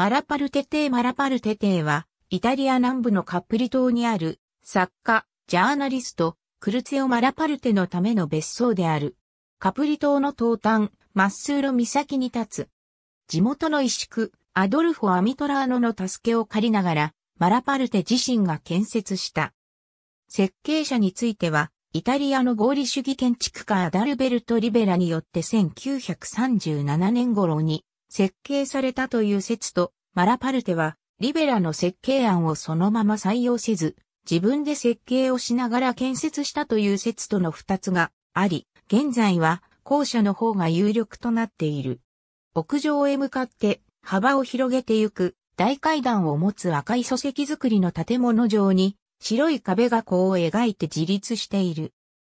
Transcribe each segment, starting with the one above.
マラパルテテーマラパルテテーは、イタリア南部のカップリ島にある、作家、ジャーナリスト、クルツェオ・マラパルテのための別荘である。カプリ島の東端、マッスーロ岬に立つ。地元の石区、アドルフォ・アミトラーノの助けを借りながら、マラパルテ自身が建設した。設計者については、イタリアの合理主義建築家アダルベルト・リベラによって1937年頃に設計されたという説と、マラパルテは、リベラの設計案をそのまま採用せず、自分で設計をしながら建設したという説との二つがあり、現在は校舎の方が有力となっている。屋上へ向かって幅を広げてゆく大階段を持つ赤い礎石造りの建物上に白い壁がこう描いて自立している。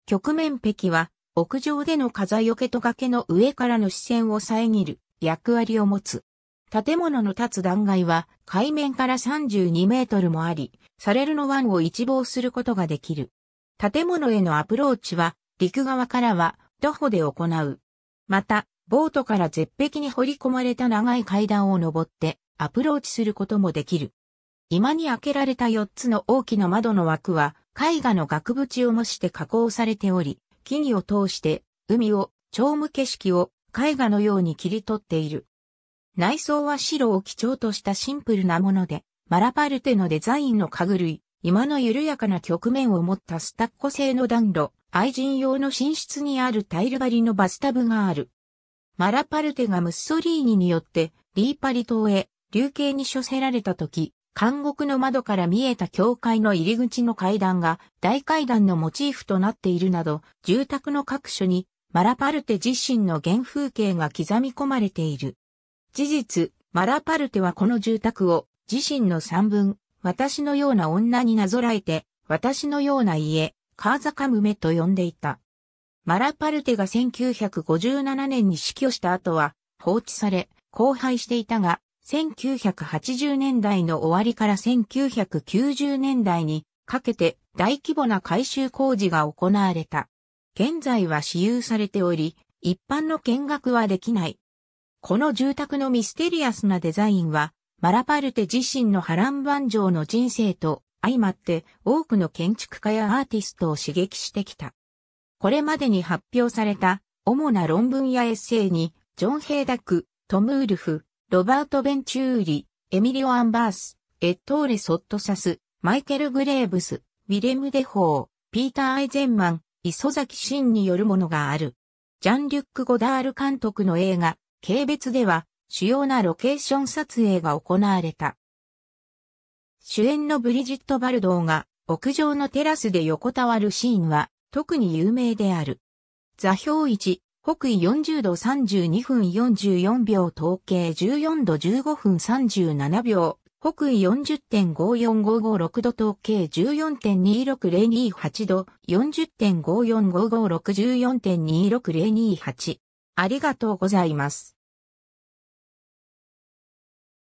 局面壁は屋上での風よけと崖の上からの視線を遮る役割を持つ。建物の立つ断崖は海面から32メートルもあり、サレルの湾を一望することができる。建物へのアプローチは陸側からは徒歩で行う。また、ボートから絶壁に掘り込まれた長い階段を登ってアプローチすることもできる。居間に開けられた4つの大きな窓の枠は絵画の額縁を模して加工されており、木々を通して海を、蝶無景色を絵画のように切り取っている。内装は白を基調としたシンプルなもので、マラパルテのデザインの家具類、今の緩やかな局面を持ったスタッコ製の暖炉、愛人用の寝室にあるタイル張りのバスタブがある。マラパルテがムッソリーニによってリーパリ島へ流刑に処せられた時、監獄の窓から見えた教会の入り口の階段が大階段のモチーフとなっているなど、住宅の各所にマラパルテ自身の原風景が刻み込まれている。事実、マラパルテはこの住宅を自身の三文、私のような女になぞらえて、私のような家、カーザカムメと呼んでいた。マラパルテが1957年に死去した後は放置され、荒廃していたが、1980年代の終わりから1990年代にかけて大規模な改修工事が行われた。現在は私有されており、一般の見学はできない。この住宅のミステリアスなデザインは、マラパルテ自身の波乱万丈の人生と相まって多くの建築家やアーティストを刺激してきた。これまでに発表された主な論文やエッセイに、ジョン・ヘイダク、トム・ウルフ、ロバート・ベンチューリ、エミリオ・アンバース、エットーレ・ソットサス、マイケル・グレーブス、ウィレム・デホー、ピーター・アイゼンマン、磯崎真によるものがある。ジャン・リュック・ゴダール監督の映画、軽別では、主要なロケーション撮影が行われた。主演のブリジット・バルドーが、屋上のテラスで横たわるシーンは、特に有名である。座標1、北緯40度32分44秒統計14度15分37秒、北緯40.54556度統計14.26028度40.5455614.26028。ありがとうございます。